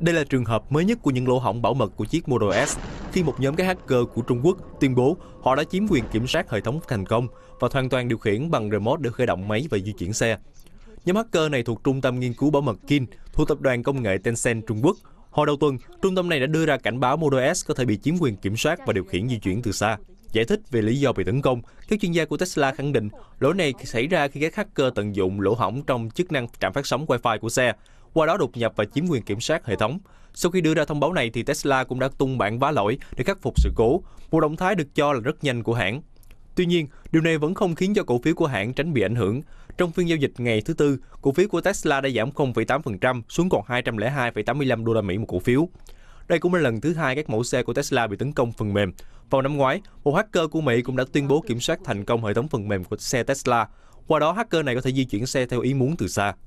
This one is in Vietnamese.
Đây là trường hợp mới nhất của những lỗ hỏng bảo mật của chiếc Model S khi một nhóm các hacker của Trung Quốc tuyên bố họ đã chiếm quyền kiểm soát hệ thống thành công và hoàn toàn điều khiển bằng remote để khởi động máy và di chuyển xe. Nhóm hacker này thuộc Trung tâm Nghiên cứu Bảo mật Kin thuộc Tập đoàn Công nghệ Tencent Trung Quốc. Hồi đầu tuần, trung tâm này đã đưa ra cảnh báo Model S có thể bị chiếm quyền kiểm soát và điều khiển di chuyển từ xa. Giải thích về lý do bị tấn công, các chuyên gia của Tesla khẳng định lỗi này xảy ra khi các hacker tận dụng lỗ hỏng trong chức năng trạm phát sóng Wi-Fi của xe qua đó đột nhập và chiếm quyền kiểm soát hệ thống. Sau khi đưa ra thông báo này thì Tesla cũng đã tung bản vá lỗi để khắc phục sự cố, một động thái được cho là rất nhanh của hãng. Tuy nhiên, điều này vẫn không khiến cho cổ phiếu của hãng tránh bị ảnh hưởng. Trong phiên giao dịch ngày thứ tư, cổ phiếu của Tesla đã giảm 0,8% xuống còn 202,85 đô la Mỹ một cổ phiếu. Đây cũng là lần thứ hai các mẫu xe của Tesla bị tấn công phần mềm. Vào năm ngoái, một hacker của Mỹ cũng đã tuyên bố kiểm soát thành công hệ thống phần mềm của xe Tesla. Qua đó, hacker này có thể di chuyển xe theo ý muốn từ xa.